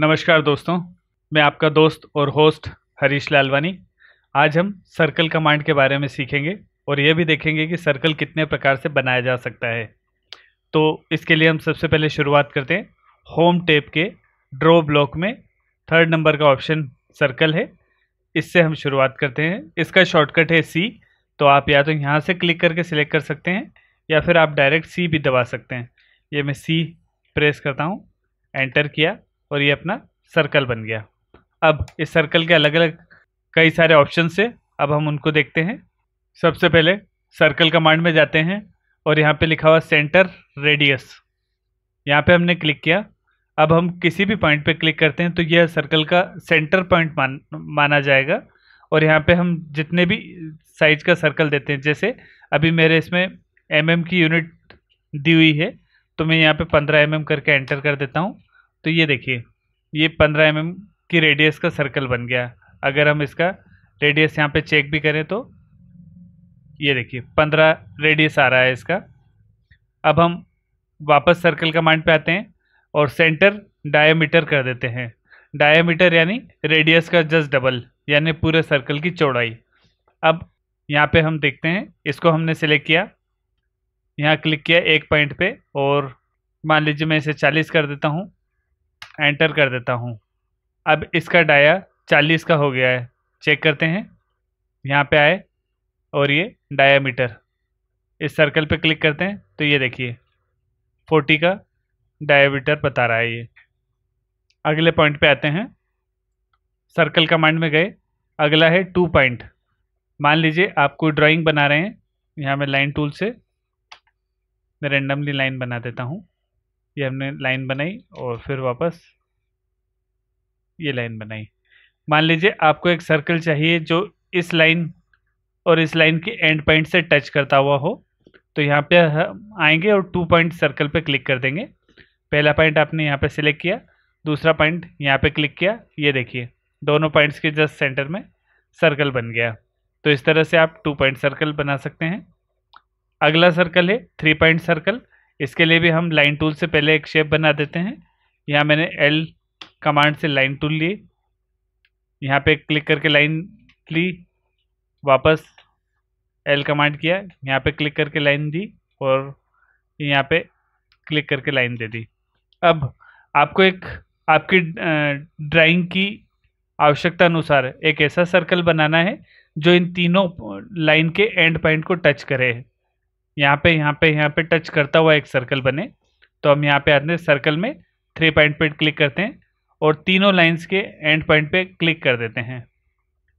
नमस्कार दोस्तों मैं आपका दोस्त और होस्ट हरीश लालवानी आज हम सर्कल कमांड के बारे में सीखेंगे और ये भी देखेंगे कि सर्कल कितने प्रकार से बनाया जा सकता है तो इसके लिए हम सबसे पहले शुरुआत करते हैं होम टेप के ड्रो ब्लॉक में थर्ड नंबर का ऑप्शन सर्कल है इससे हम शुरुआत करते हैं इसका शॉर्टकट है सी तो आप या तो यहाँ से क्लिक करके सिलेक्ट कर सकते हैं या फिर आप डायरेक्ट सी भी दबा सकते हैं ये मैं सी प्रेस करता हूँ एंटर किया और ये अपना सर्कल बन गया अब इस सर्कल के अलग अलग कई सारे ऑप्शन से अब हम उनको देखते हैं सबसे पहले सर्कल कमांड में जाते हैं और यहाँ पे लिखा हुआ सेंटर रेडियस यहाँ पे हमने क्लिक किया अब हम किसी भी पॉइंट पे क्लिक करते हैं तो यह सर्कल का सेंटर पॉइंट मान माना जाएगा और यहाँ पे हम जितने भी साइज का सर्कल देते हैं जैसे अभी मेरे इसमें एम mm की यूनिट दी हुई है तो मैं यहाँ पे 15 एम mm करके एंटर कर देता हूँ तो ये देखिए ये पंद्रह एम की रेडियस का सर्कल बन गया अगर हम इसका रेडियस यहाँ पे चेक भी करें तो ये देखिए पंद्रह रेडियस आ रहा है इसका अब हम वापस सर्कल कमांड पे आते हैं और सेंटर डायमीटर कर देते हैं डायमीटर यानी रेडियस का जस्ट डबल यानी पूरे सर्कल की चौड़ाई अब यहाँ पे हम देखते हैं इसको हमने सिलेक्ट किया यहाँ क्लिक किया एक पॉइंट पे और मान लीजिए मैं इसे चालीस कर देता हूँ एंटर कर देता हूँ अब इसका डाया चालीस का हो गया है चेक करते हैं यहाँ पे आए और ये डायामीटर इस सर्कल पे क्लिक करते हैं तो ये देखिए फोर्टी का डायामीटर बता रहा है ये अगले पॉइंट पे आते हैं सर्कल कमांड में गए अगला है टू पॉइंट मान लीजिए आप कोई ड्राइंग बना रहे हैं यहाँ मैं लाइन टूल से मैं रेंडमली लाइन बना देता हूँ ये हमने लाइन बनाई और फिर वापस ये लाइन बनाई मान लीजिए आपको एक सर्कल चाहिए जो इस लाइन और इस लाइन के एंड पॉइंट से टच करता हुआ हो तो यहाँ पे हम आएंगे और टू पॉइंट सर्कल पे क्लिक कर देंगे पहला पॉइंट आपने यहाँ पे सिलेक्ट किया दूसरा पॉइंट यहाँ पे क्लिक किया ये देखिए दोनों पॉइंट्स के जस्ट सेंटर में सर्कल बन गया तो इस तरह से आप टू पॉइंट सर्कल बना सकते हैं अगला सर्कल है थ्री पॉइंट सर्कल इसके लिए भी हम लाइन टूल से पहले एक शेप बना देते हैं यहाँ मैंने एल कमांड से लाइन टूल लिए यहाँ पे क्लिक करके लाइन ली वापस एल कमांड किया यहाँ पे क्लिक करके लाइन दी और यहाँ पे क्लिक करके लाइन दे दी अब आपको एक आपकी ड्राइंग की आवश्यकता अनुसार एक ऐसा सर्कल बनाना है जो इन तीनों लाइन के एंड पॉइंट को टच करे यहाँ पे यहाँ पे यहाँ पे टच करता हुआ एक सर्कल बने तो हम यहाँ पे आते हैं सर्कल में थ्री पॉइंट पे क्लिक करते हैं और तीनों लाइंस के एंड पॉइंट पे क्लिक कर देते हैं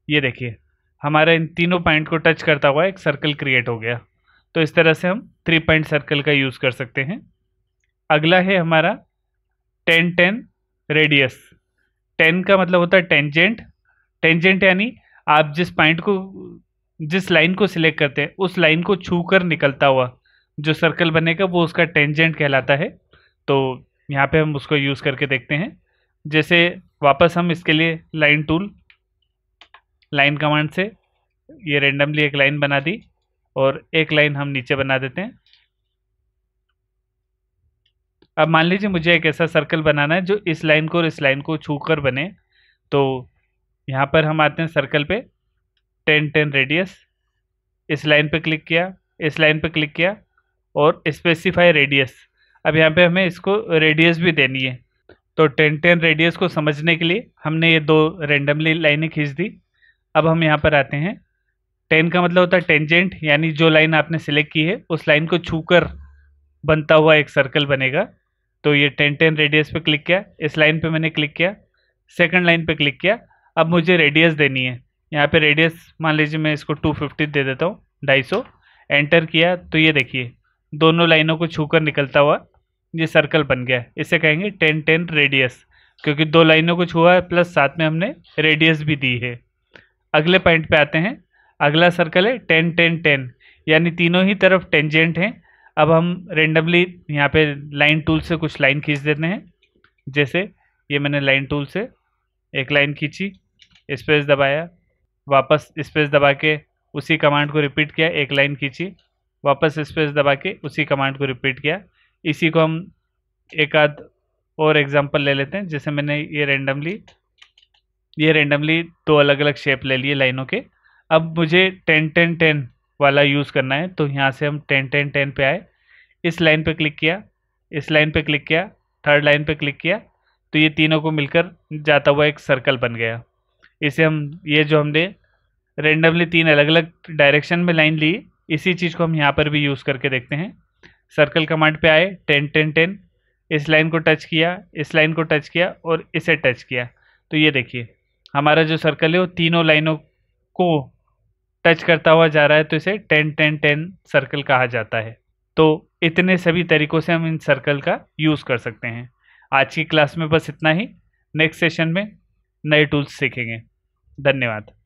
ये देखिए हमारा इन तीनों पॉइंट को टच करता हुआ एक सर्कल क्रिएट हो गया तो इस तरह से हम थ्री पॉइंट सर्कल का यूज़ कर सकते हैं अगला है हमारा टेन टेन रेडियस टेन का मतलब होता है टेंजेंट टेंजेंट यानी आप जिस पॉइंट को जिस लाइन को सिलेक्ट करते हैं उस लाइन को छू कर निकलता हुआ जो सर्कल बनेगा वो उसका टेंजेंट कहलाता है तो यहाँ पे हम उसको यूज़ करके देखते हैं जैसे वापस हम इसके लिए लाइन टूल लाइन कमांड से ये रेंडमली एक लाइन बना दी और एक लाइन हम नीचे बना देते हैं अब मान लीजिए मुझे एक ऐसा सर्कल बनाना है जो इस लाइन को और इस लाइन को छू कर बने तो यहाँ पर हम आते हैं सर्कल पे टेन टेन रेडियस इस लाइन पे क्लिक किया इस लाइन पे क्लिक किया और स्पेसिफाई रेडियस अब यहाँ पे हमें इसको रेडियस भी देनी है तो टेन टेन रेडियस को समझने के लिए हमने ये दो रेंडमली लाइनें खींच दी अब हम यहाँ पर आते हैं टेन का मतलब होता है टेंजेंट यानी जो लाइन आपने सिलेक्ट की है उस लाइन को छूकर बनता हुआ एक सर्कल बनेगा तो ये टेन टेन रेडियस पर क्लिक किया इस लाइन पर मैंने क्लिक किया सेकेंड लाइन पर क्लिक किया अब मुझे रेडियस देनी है यहाँ पे रेडियस मान लीजिए मैं इसको टू फिफ्टी दे देता हूँ ढाई सौ एंटर किया तो ये देखिए दोनों लाइनों को छूकर निकलता हुआ ये सर्कल बन गया इसे कहेंगे टेन टेन रेडियस क्योंकि दो लाइनों को छुआ है प्लस साथ में हमने रेडियस भी दी है अगले पॉइंट पे आते हैं अगला सर्कल है टेन टेन टेन यानी तीनों ही तरफ टेंजेंट हैं अब हम रेंडमली यहाँ पे लाइन टूल से कुछ लाइन खींच देते हैं जैसे ये मैंने लाइन टूल से एक लाइन खींची स्पेस दबाया वापस स्पेस दबा के उसी कमांड को रिपीट किया एक लाइन खींची वापस स्पेस दबा के उसी कमांड को रिपीट किया इसी को हम एक आध और एग्जांपल ले लेते हैं जैसे मैंने ये रेंडमली ये रेंडमली दो अलग अलग शेप ले लिए लाइनों के अब मुझे टेन टेन टेन वाला यूज़ करना है तो यहाँ से हम टेन टेन टेन पे आए इस लाइन पे क्लिक किया इस लाइन पे क्लिक किया थर्ड लाइन पे क्लिक किया तो ये तीनों को मिलकर जाता हुआ एक सर्कल बन गया इसे हम ये जो हमने रेंडमली तीन अलग अलग डायरेक्शन में लाइन ली इसी चीज़ को हम यहाँ पर भी यूज़ करके देखते हैं सर्कल कमांड पे आए टेन टेन टेन इस लाइन को टच किया इस लाइन को टच किया और इसे टच किया तो ये देखिए हमारा जो सर्कल है वो तीनों लाइनों को टच करता हुआ जा रहा है तो इसे टेन टेन टेन सर्कल कहा जाता है तो इतने सभी तरीक़ों से हम इन सर्कल का यूज़ कर सकते हैं आज की क्लास में बस इतना ही नेक्स्ट सेशन में नए टूल्स सीखेंगे धन्यवाद